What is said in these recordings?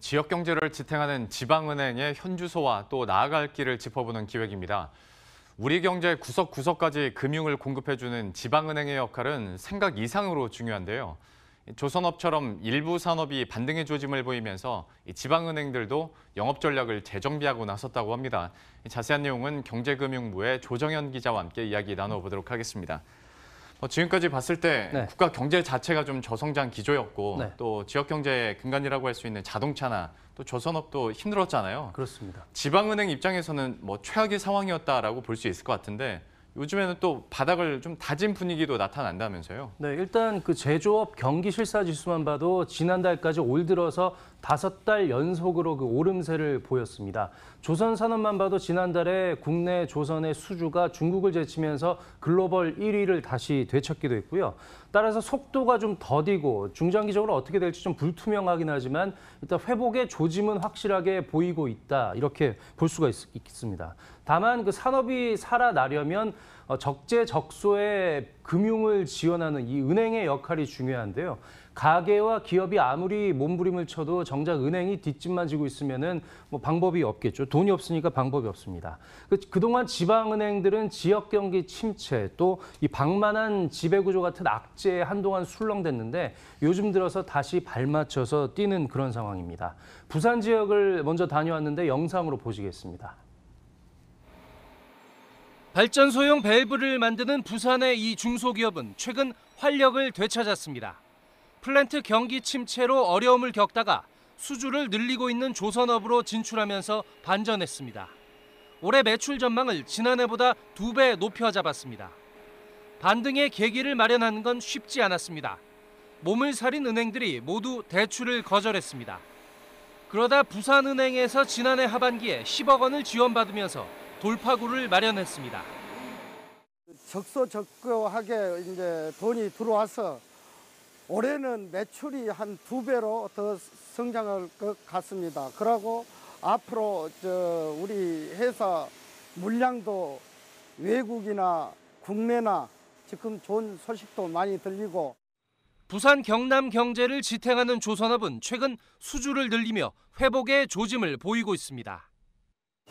지역 경제를 지탱하는 지방은행의 현주소와 또 나아갈 길을 짚어보는 기획입니다. 우리 경제 구석구석까지 금융을 공급해주는 지방은행의 역할은 생각 이상으로 중요한데요. 조선업처럼 일부 산업이 반등의 조짐을 보이면서 지방은행들도 영업 전략을 재정비하고 나섰다고 합니다. 자세한 내용은 경제금융부의 조정현 기자와 함께 이야기 나눠보도록 하겠습니다. 어, 지금까지 봤을 때 네. 국가 경제 자체가 좀 저성장 기조였고 네. 또 지역 경제의 근간이라고 할 수 있는 자동차나 또 조선업도 힘들었잖아요. 그렇습니다. 지방은행 입장에서는 뭐 최악의 상황이었다라고 볼 수 있을 것 같은데 요즘에는 또 바닥을 좀 다진 분위기도 나타난다면서요? 네, 일단 그 제조업 경기 실사 지수만 봐도 지난달까지 올 들어서 다섯 달 연속으로 그 오름세를 보였습니다. 조선 산업만 봐도 지난달에 국내 조선의 수주가 중국을 제치면서 글로벌 1위를 다시 되찾기도 했고요. 따라서 속도가 좀 더디고 중장기적으로 어떻게 될지 좀 불투명하긴 하지만 일단 회복의 조짐은 확실하게 보이고 있다 이렇게 볼 수가 있, 습니다 다만 그 산업이 살아나려면 어, 적재적소의 금융을 지원하는 이 은행의 역할이 중요한데요. 가계와 기업이 아무리 몸부림을 쳐도 정작 은행이 뒷짐만 지고 있으면은 뭐 방법이 없겠죠. 돈이 없으니까 방법이 없습니다. 그, 동안 지방은행들은 지역 경기 침체 또 이 방만한 지배구조 같은 악재에 한동안 술렁댔는데 요즘 들어서 다시 발맞춰서 뛰는 그런 상황입니다. 부산 지역을 먼저 다녀왔는데 영상으로 보시겠습니다. 발전소용 밸브를 만드는 부산의 이 중소기업은 최근 활력을 되찾았습니다. 플랜트 경기 침체로 어려움을 겪다가 수주를 늘리고 있는 조선업으로 진출하면서 반전했습니다. 올해 매출 전망을 지난해보다 두 배 높여 잡았습니다. 반등의 계기를 마련하는 건 쉽지 않았습니다. 몸을 사린 은행들이 모두 대출을 거절했습니다. 그러다 부산은행에서 지난해 하반기에 10억 원을 지원받으면서 돌파구를 마련했습니다. 그 적소적교하게 이제 돈이 들어와서 올해는 매출이 한 두 배로 더 성장할 것 같습니다. 그러고 앞으로 저 우리 회사 물량도 외국이나 국내나 지금 좋은 소식도 많이 들리고 부산 경남 경제를 지탱하는 조선업은 최근 수주를 늘리며 회복의 조짐을 보이고 있습니다.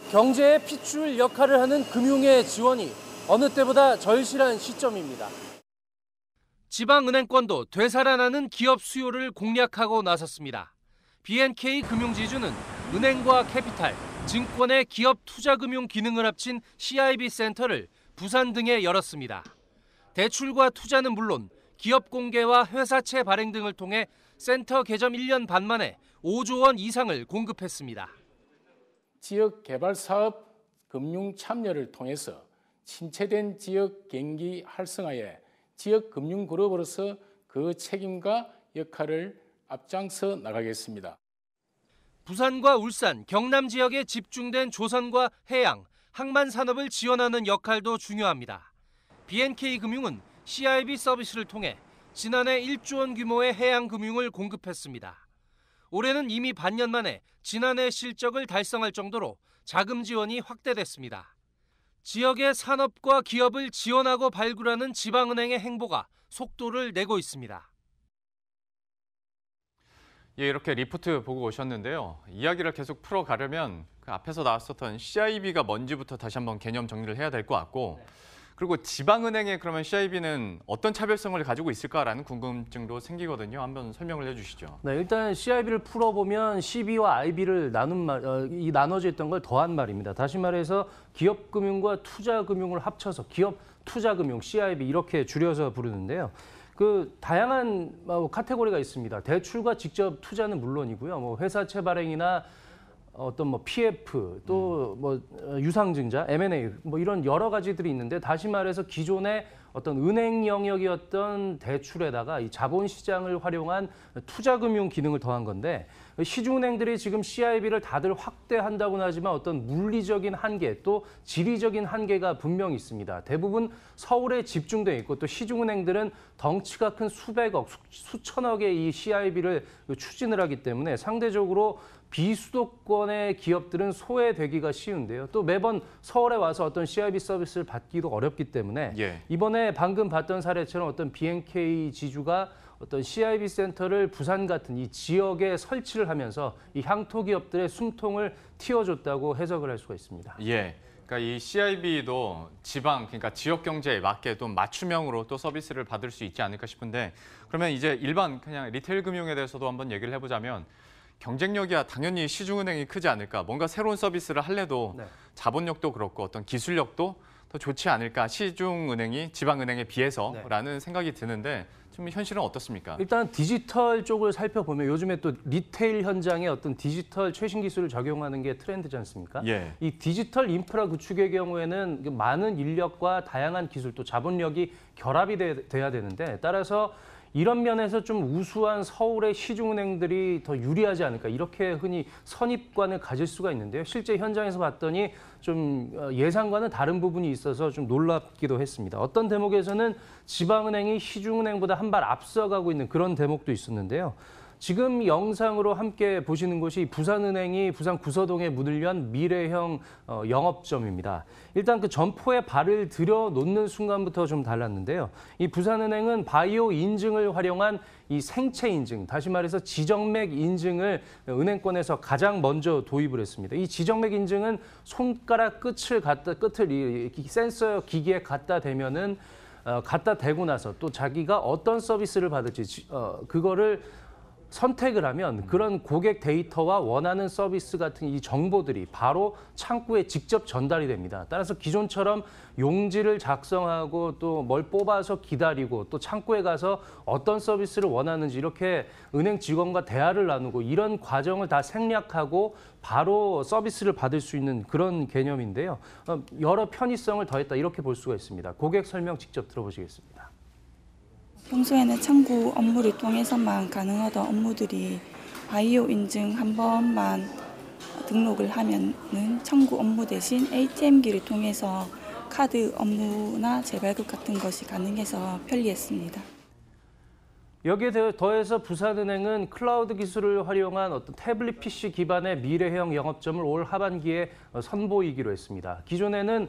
경제의 핏줄 역할을 하는 금융의 지원이 어느 때보다 절실한 시점입니다. 지방은행권도 되살아나는 기업 수요를 공략하고 나섰습니다. BNK 금융지주는 은행과 캐피탈, 증권의 기업 투자금융 기능을 합친 CIB 센터를 부산 등에 열었습니다. 대출과 투자는 물론 기업 공개와 회사채 발행 등을 통해 센터 개점 1년 반 만에 5조 원 이상을 공급했습니다. 지역 개발 사업 금융 참여를 통해서 침체된 지역 경기 활성화에 지역 금융 그룹으로서 그 책임과 역할을 앞장서 나가겠습니다. 부산과 울산, 경남 지역에 집중된 조선과 해양, 항만 산업을 지원하는 역할도 중요합니다. BNK금융은 CIB 서비스를 통해 지난해 1조 원 규모의 해양 금융을 공급했습니다. 올해는 이미 반년 만에 지난해 실적을 달성할 정도로 자금 지원이 확대됐습니다. 지역의 산업과 기업을 지원하고 발굴하는 지방은행의 행보가 속도를 내고 있습니다. 예, 이렇게 리포트 보고 오셨는데요. 이야기를 계속 풀어가려면 그 앞에서 나왔었던 CIB가 뭔지부터 다시 한번 개념 정리를 해야 될 것 같고 네. 그리고 지방은행에 그러면 CIB는 어떤 차별성을 가지고 있을까라는 궁금증도 생기거든요. 한번 설명을 해주시죠. 네, 일단 CIB를 풀어보면 CB와 IB를 나눈 말, 어, 이 나눠져 있던 걸 더한 말입니다. 다시 말해서 기업금융과 투자금융을 합쳐서 기업 투자금융 CIB 이렇게 줄여서 부르는데요. 그 다양한 어, 카테고리가 있습니다. 대출과 직접 투자는 물론이고요. 뭐 회사채 발행이나 어떤 뭐 PF 또뭐 음. 뭐, 어, 유상증자 M&A 뭐 이런 여러 가지들이 있는데 다시 말해서 기존의 어떤 은행 영역이었던 대출에다가 이 자본시장을 활용한 투자금융 기능을 더한 건데 시중은행들이 지금 CIB를 다들 확대한다고는 하지만 어떤 물리적인 한계 또 지리적인 한계가 분명히 있습니다. 대부분 서울에 집중돼 있고 또 시중은행들은 덩치가 큰 수백억, 수천억의 이 CIB를 추진을 하기 때문에 상대적으로 비수도권의 기업들은 소외되기가 쉬운데요. 또 매번 서울에 와서 어떤 CIB 서비스를 받기도 어렵기 때문에 예. 이번에 방금 봤던 사례처럼 어떤 BNK 지주가 어떤 CIB 센터를 부산 같은 이 지역에 설치를 하면서 이 향토 기업들의 숨통을 틔워줬다고 해석을 할 수가 있습니다. 예. 그러니까 이 CIB도 지방 그러니까 지역 경제에 맞게 또 맞춤형으로 또 서비스를 받을 수 있지 않을까 싶은데 그러면 이제 일반 그냥 리테일 금융에 대해서도 한번 얘기를 해보자면 경쟁력이야 당연히 시중은행이 크지 않을까 뭔가 새로운 서비스를 할래도 네. 자본력도 그렇고 어떤 기술력도 더 좋지 않을까 시중은행이 지방은행에 비해서라는 네. 생각이 드는데 지금 현실은 어떻습니까? 일단 디지털 쪽을 살펴보면 요즘에 또 리테일 현장에 어떤 디지털 최신 기술을 적용하는 게 트렌드지 않습니까? 예. 이 디지털 인프라 구축의 경우에는 그 많은 인력과 다양한 기술 또 자본력이 결합이 돼, 돼야 되는데 따라서 이런 면에서 좀 우수한 서울의 시중은행들이 더 유리하지 않을까 이렇게 흔히 선입관을 가질 수가 있는데요. 실제 현장에서 봤더니 좀 어, 예상과는 다른 부분이 있어서 좀 놀랍기도 했습니다. 어떤 대목에서는 지방은행이 시중은행보다 한 발 앞서가고 있는 그런 대목도 있었는데요. 지금 영상으로 함께 보시는 곳이 부산은행이 부산 구서동에 문을연 미래형 어, 영업점입니다. 일단 그 점포에 발을 들여 놓는 순간부터 좀 달랐는데요. 이 부산은행은 바이오 인증을 활용한 이 생체 인증, 다시 말해서 지정맥 인증을 은행권에서 가장 먼저 도입을 했습니다. 이 지정맥 인증은 손가락 끝을 갖다 끝을 이 센서 기기에 갖다 대면은 어, 갖다 대고 나서 또 자기가 어떤 서비스를 받을지 어, 그거를 선택을 하면 음. 그런 고객 데이터와 원하는 서비스 같은 이 정보들이 바로 창구에 직접 전달이 됩니다. 따라서 기존처럼 용지를 작성하고 또 뭘 뽑아서 기다리고 또 창구에 가서 어떤 서비스를 원하는지 이렇게 은행 직원과 대화를 나누고 이런 과정을 다 생략하고 바로 서비스를 받을 수 있는 그런 개념인데요. 어, 여러 편의성을 더했다 이렇게 볼 수가 있습니다. 고객 설명 직접 들어보시겠습니다. 평소에는 창구 업무를 통해서만 가능하던 업무들이 바이오 인증 한 번만 등록을 하면은 창구 업무 대신 ATM기를 통해서 카드 업무나 재발급 같은 것이 가능해서 편리했습니다. 여기에 더해서 부산은행은 클라우드 기술을 활용한 어떤 태블릿 PC 기반의 미래형 영업점을 올 하반기에 선보이기로 했습니다. 기존에는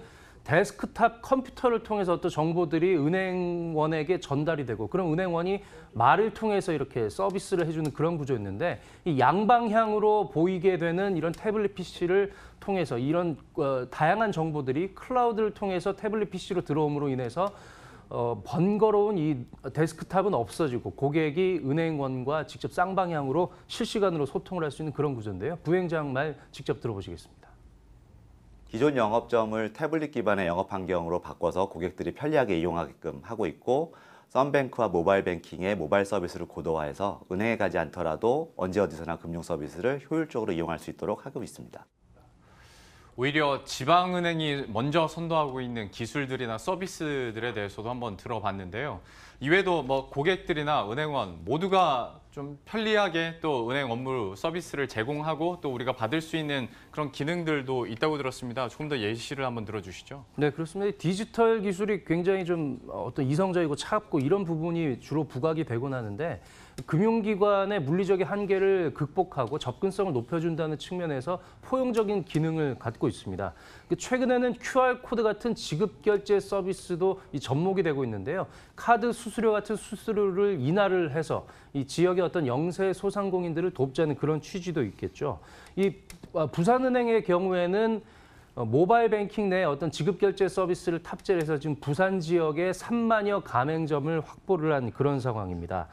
데스크탑 컴퓨터를 통해서 어떤 정보들이 은행원에게 전달이 되고 그럼 은행원이 말을 통해서 이렇게 서비스를 해주는 그런 구조였는데 이 양방향으로 보이게 되는 이런 태블릿 PC를 통해서 이런 어, 다양한 정보들이 클라우드를 통해서 태블릿 PC로 들어옴으로 인해서 어, 번거로운 이 데스크탑은 없어지고 고객이 은행원과 직접 쌍방향으로 실시간으로 소통을 할 수 있는 그런 구조인데요. 부행장 말 직접 들어보시겠습니다. 기존 영업점을 태블릿 기반의 영업 환경으로 바꿔서 고객들이 편리하게 이용하게끔 하고 있고 썬뱅크와 모바일 뱅킹의 모바일 서비스를 고도화해서 은행에 가지 않더라도 언제 어디서나 금융 서비스를 효율적으로 이용할 수 있도록 하고 있습니다. 오히려 지방은행이 먼저 선도하고 있는 기술들이나 서비스들에 대해서도 한번 들어봤는데요. 이외에도 뭐 고객들이나 은행원 모두가 좀 편리하게 또 은행 업무 서비스를 제공하고 또 우리가 받을 수 있는 그런 기능들도 있다고 들었습니다. 조금 더 예시를 한번 들어주시죠. 네, 그렇습니다. 디지털 기술이 굉장히 좀 어떤 이성적이고 차갑고 이런 부분이 주로 부각이 되곤 하는데 금융기관의 물리적인 한계를 극복하고 접근성을 높여준다는 측면에서 포용적인 기능을 갖고 있습니다. 그 최근에는 QR코드 같은 지급결제 서비스도 이 접목이 되고 있는데요. 카드 수 수수료 같은 수수료를 인하를 해서 이 지역의 어떤 영세 소상공인들을 돕자는 그런 취지도 있겠죠. 이 아, 부산은행의 경우에는 어, 모바일 뱅킹 내 어떤 지급 결제 서비스를 탑재를 해서 지금 부산 지역에 3만여 가맹점을 확보를 한 그런 상황입니다.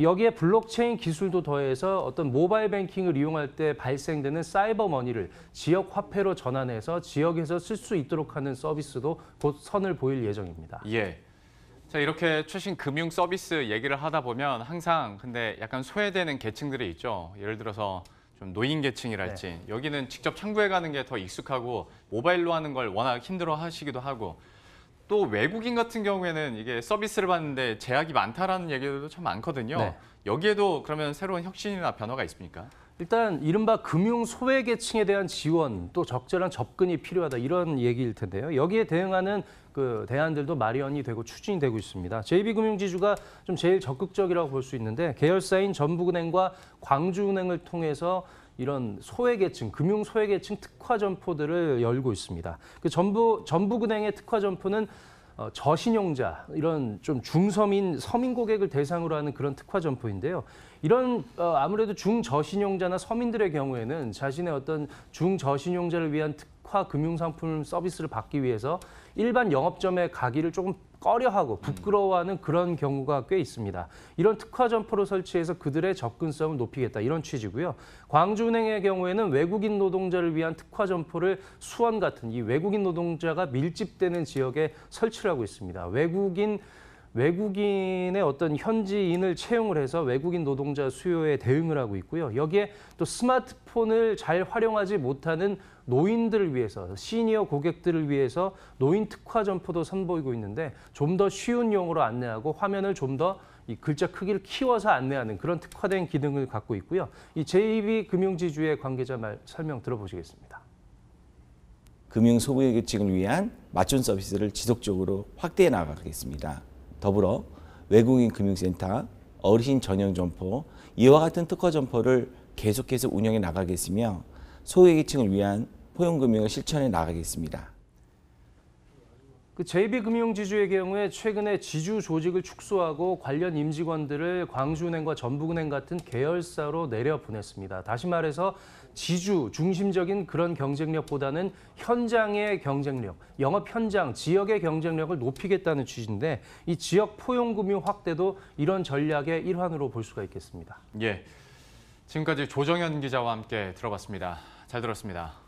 여기에 블록체인 기술도 더해서 어떤 모바일 뱅킹을 이용할 때 발생되는 사이버 머니를 지역 화폐로 전환해서 지역에서 쓸 수 있도록 하는 서비스도 곧 선을 보일 예정입니다. 예. 자, 이렇게 최신 금융 서비스 얘기를 하다 보면 항상 근데 약간 소외되는 계층들이 있죠. 예를 들어서 좀 노인 계층이랄지 네. 여기는 직접 창구에 가는 게 더 익숙하고 모바일로 하는 걸 워낙 힘들어 하시기도 하고 또 외국인 같은 경우에는 이게 서비스를 받는데 제약이 많다라는 얘기들도 참 많거든요. 네. 여기에도 그러면 새로운 혁신이나 변화가 있습니까? 일단 이른바 금융 소외 계층에 대한 지원 또 적절한 접근이 필요하다 이런 얘기일 텐데요. 여기에 대응하는 그 대안들도 마련이 되고 추진이 되고 있습니다. JB금융지주가 좀 제일 적극적이라고 볼 수 있는데 계열사인 전북은행과 광주은행을 통해서 이런 소외계층, 금융 소외계층 특화 점포들을 열고 있습니다. 그 전부 전북은행의 특화 점포는 어, 저신용자 이런 좀 중서민 서민 고객을 대상으로 하는 그런 특화 점포인데요. 이런 어, 아무래도 중저신용자나 서민들의 경우에는 자신의 어떤 중저신용자를 위한 특화 금융 상품 서비스를 받기 위해서 일반 영업점에 가기를 조금 꺼려하고 음. 부끄러워하는 그런 경우가 꽤 있습니다. 이런 특화 점포를 설치해서 그들의 접근성을 높이겠다 이런 취지고요. 광주은행의 경우에는 외국인 노동자를 위한 특화 점포를 수원 같은 이 외국인 노동자가 밀집되는 지역에 설치를 하고 있습니다. 외국인 외국인의 어떤 현지인을 채용을 해서 외국인 노동자 수요에 대응을 하고 있고요. 여기에 또 스마트폰을 잘 활용하지 못하는 노인들을 위해서 시니어 고객들을 위해서 노인 특화 점포도 선보이고 있는데 좀 더 쉬운 용어로 안내하고 화면을 좀더 이 글자 크기를 키워서 안내하는 그런 특화된 기능을 갖고 있고요. 이 JB 금융지주의 관계자 말 설명 들어보시겠습니다. 금융 소비계층을 위한 맞춤 서비스를 지속적으로 확대해 나가겠습니다. 더불어 외국인 금융센터, 어르신 전용 점포, 이와 같은 특허 점포를 계속해서 운영해 나가겠으며 소외계층을 위한 포용금융을 실천해 나가겠습니다. 그 JB금융지주의 경우에 최근에 지주 조직을 축소하고 관련 임직원들을 광주은행과 전북은행 같은 계열사로 내려보냈습니다. 다시 말해서 지주 중심적인 그런 경쟁력보다는 현장의 경쟁력, 영업 현장, 지역의 경쟁력을 높이겠다는 취지인데 이 지역 포용금융 확대도 이런 전략의 일환으로 볼 수가 있겠습니다. 예. 지금까지 조정현 기자와 함께 들어봤습니다. 잘 들었습니다.